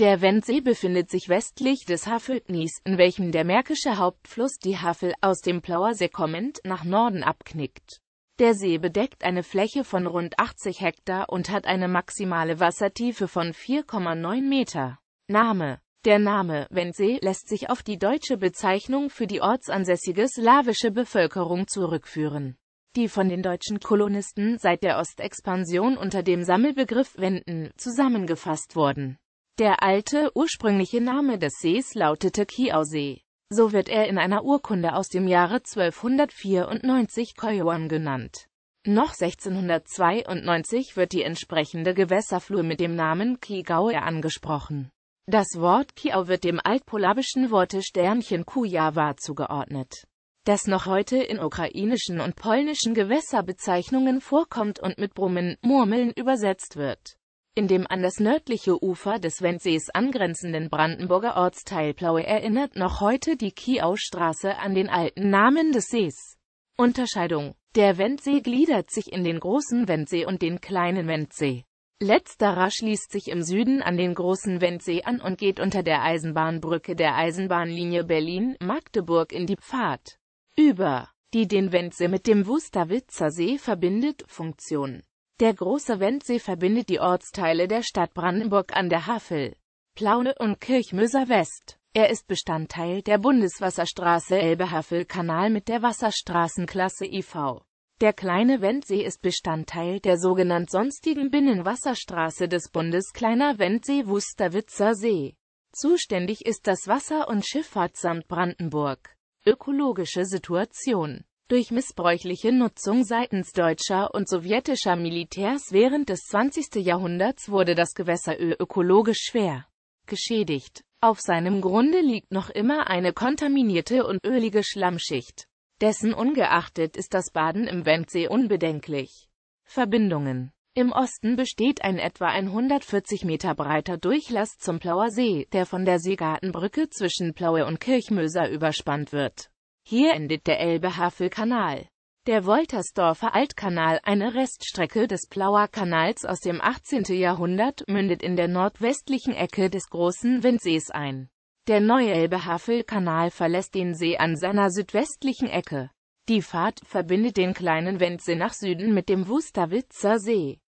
Der Wendsee befindet sich westlich des Havelknies, in welchem der märkische Hauptfluss die Havel aus dem Plauer See kommend nach Norden abknickt. Der See bedeckt eine Fläche von rund 80 Hektar und hat eine maximale Wassertiefe von 4,9 Meter. Name Der Name Wendsee lässt sich auf die deutsche Bezeichnung für die ortsansässige slawische Bevölkerung zurückführen, die von den deutschen Kolonisten seit der Ostexpansion unter dem Sammelbegriff Wenden zusammengefasst wurden der alte, ursprüngliche Name des Sees lautete Kiausee. So wird er in einer Urkunde aus dem Jahre 1294 Koyuan genannt. Noch 1692 wird die entsprechende Gewässerflur mit dem Namen Kigaue angesprochen. Das Wort Kiau wird dem altpolabischen Worte Sternchen Kujawa zugeordnet, das noch heute in ukrainischen und polnischen Gewässerbezeichnungen vorkommt und mit Brummen, Murmeln übersetzt wird in dem an das nördliche Ufer des Wendsees angrenzenden Brandenburger Ortsteil Plaue erinnert noch heute die Kiaustraße an den alten Namen des Sees. Unterscheidung Der Wendsee gliedert sich in den Großen Wendsee und den Kleinen Wendsee. Letzterer schließt sich im Süden an den Großen Wendsee an und geht unter der Eisenbahnbrücke der Eisenbahnlinie Berlin-Magdeburg in die Pfad über, die den Wendsee mit dem Wusterwitzer See verbindet, Funktion der große Wendsee verbindet die Ortsteile der Stadt Brandenburg an der Havel, Plaune und Kirchmöser West. Er ist Bestandteil der Bundeswasserstraße Elbe-Havel-Kanal mit der Wasserstraßenklasse IV. Der kleine Wendsee ist Bestandteil der sogenannt sonstigen Binnenwasserstraße des Bundes Kleiner Wendsee-Wusterwitzer See. Zuständig ist das Wasser- und Schifffahrtsamt Brandenburg. Ökologische Situation durch missbräuchliche Nutzung seitens deutscher und sowjetischer Militärs während des 20. Jahrhunderts wurde das Gewässer ökologisch schwer geschädigt. Auf seinem Grunde liegt noch immer eine kontaminierte und ölige Schlammschicht. Dessen ungeachtet ist das Baden im Wendsee unbedenklich. Verbindungen im Osten besteht ein etwa 140 Meter breiter Durchlass zum Plauer See, der von der Seegartenbrücke zwischen Plaue und Kirchmöser überspannt wird hier endet der Elbe-Havel-Kanal. Der Woltersdorfer Altkanal, eine Reststrecke des Plauer Kanals aus dem 18. Jahrhundert, mündet in der nordwestlichen Ecke des großen Windsees ein. Der neue Elbe-Havel-Kanal verlässt den See an seiner südwestlichen Ecke. Die Fahrt verbindet den kleinen Wendsee nach Süden mit dem Wusterwitzer See.